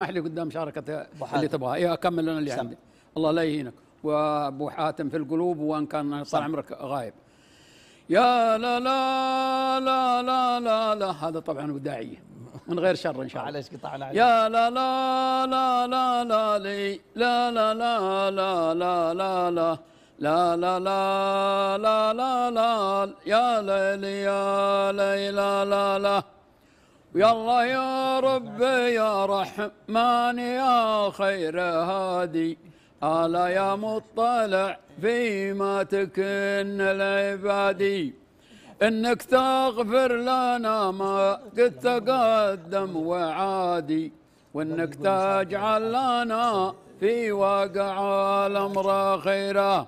اسمح لي قدام شاركة اللي تبغاها إيه اكمل انا اللي عندي الله لا يهينك وابو حاتم في القلوب وان كان طال عمرك غايب يا لا لا لا لا لا لا هذا طبعا وداعيه من غير شر ان شاء الله معلش قطعنا يا لا لا لا لا لا لا لا لا لا لا لا لا لا لا لا لا لا لا لا يا ليلي يا ليلى لا لا, لا, لا يلا يا رب يا رحمن يا خير هادي ألا يا مطلع فيما تكن العبادي إنك تغفر لنا ما قد تقدم وعادي وإنك تجعل لنا في واقع الأمر خيرا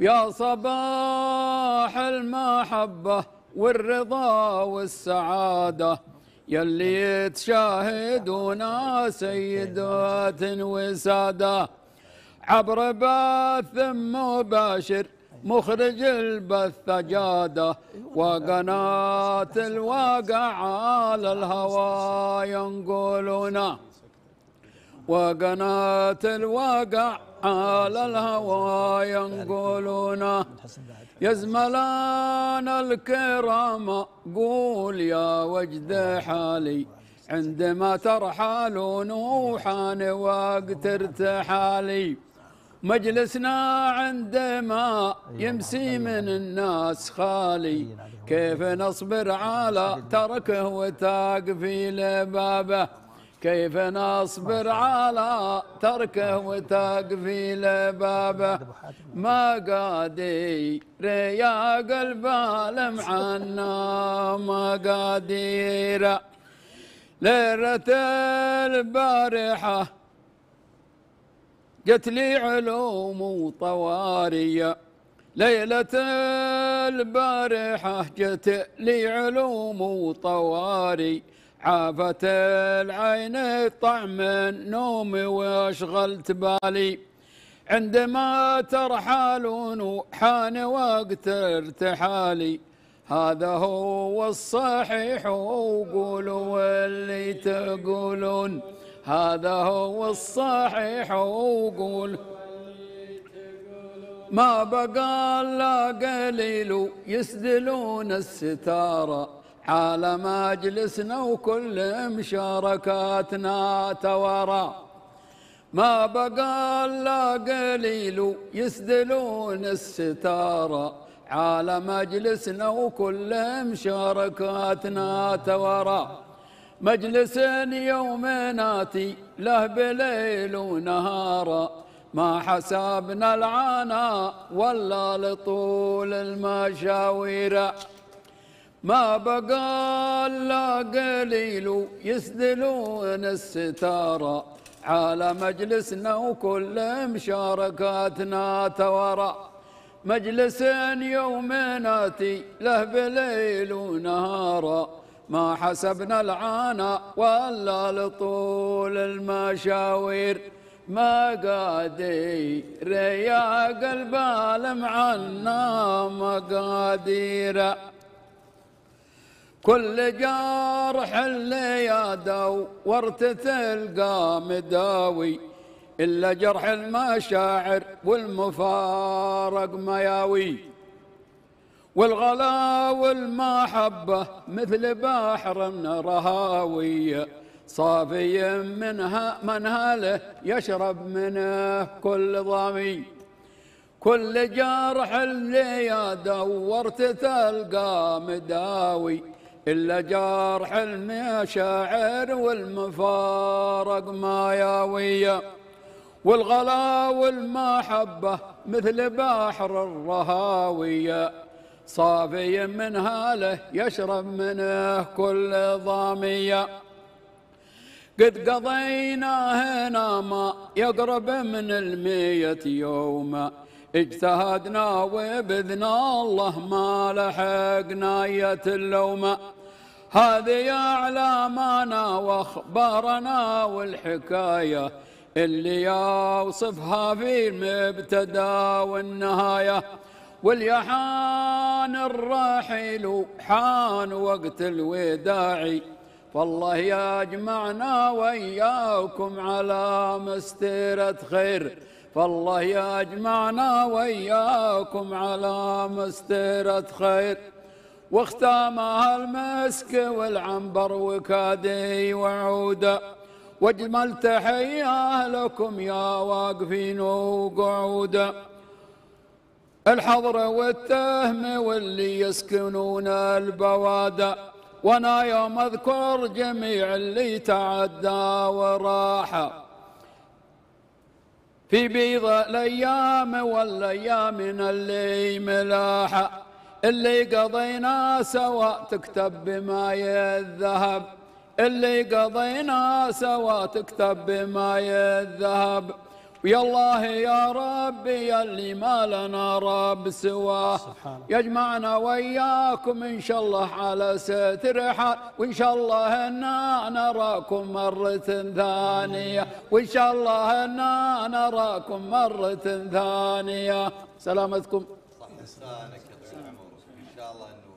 يا صباح المحبة والرضا والسعادة يلي تشاهدونا سيدات وسادة عبر بث مباشر مخرج البث جادة وقناة الواقع على الهوى ينقلونا وقناة الواقع على الهوى ينقلونا يا زملان الكرام قول يا وجد حالي عندما ترحل نوحان وقت ارتحالي مجلسنا عندما يمسي من الناس خالي كيف نصبر على تركه وتقفي لبابه كيف نصبر على تركه وتقفيل بابه ما قادر يا قلب المعنى ما قادر ليرة البارحة جت لي علوم وطوارية ليلة البارحة جت لي علوم وطواري عافت العين طعم النوم واشغلت بالي عندما ترحلون حان وقت ارتحالي هذا هو الصحيح وقولوا اللي تقولون هذا هو الصحيح قول ما بقى لا قليل يسدلون الستاره حال مجلسنا وكل مشاركاتنا توارى ما بقى الا قليل يسدلون الستاره على مجلسنا وكل مشاركاتنا توارى مجلس يومناتي له بليل ونهارا ما حسابنا العناء ولا لطول المشاوير ما بقى الا قليل يسدلون الستاره على مجلسنا وكل مشاركاتنا تورى مجلس يوميناتي له بليل ونهارا ما حسبنا العانا ولا لطول المشاوير ما قادر يا قلب المعنا مقاديره كل جارح اللي يادو ورثة تلقى مداوي إلا جرح المشاعر والمفارق مياوي والغلا والمحبة مثل بحر من صافي منها منهله يشرب منه كل ضامي كل جارح اللي دورت تلقى مداوي إلا جرح المشاعر والمفارق ما ياوية والغلا والمحبة مثل بحر الرهاوية صافي من هاله يشرب منه كل ضامية قد قضينا هنا ما يقرب من الميت يوما اجتهدنا وبذنا الله ما لحقنا يتلومه هذه أعلامنا وأخبارنا والحكاية اللي يوصفها في المبتدا والنهاية واليحان الراحل حان وقت الوداعي فالله يجمعنا وياكم على مستيرة خير فالله يجمعنا وإياكم على مستيرة خير واختامها المسك والعنبر وكادي وعودة واجمل تحية لكم يا واقفين وقعودة الحضر والتهم واللي يسكنون البوادة وانا يوم اذكر جميع اللي تعدى وراحه في بيض الأيام والأيام من اللي ملاحة اللي قضينا سوا تكتب بماي الذهب اللي قضينا سوا تكتب بماي الذهب يا الله يا ربي اللي ما لنا رب سواه يجمعنا وياكم ان شاء الله على ستر حال وان شاء الله انا نراكم مرة ثانية وان شاء الله انا نراكم مرة ثانية سلامتكم صح لسانك يا ان شاء الله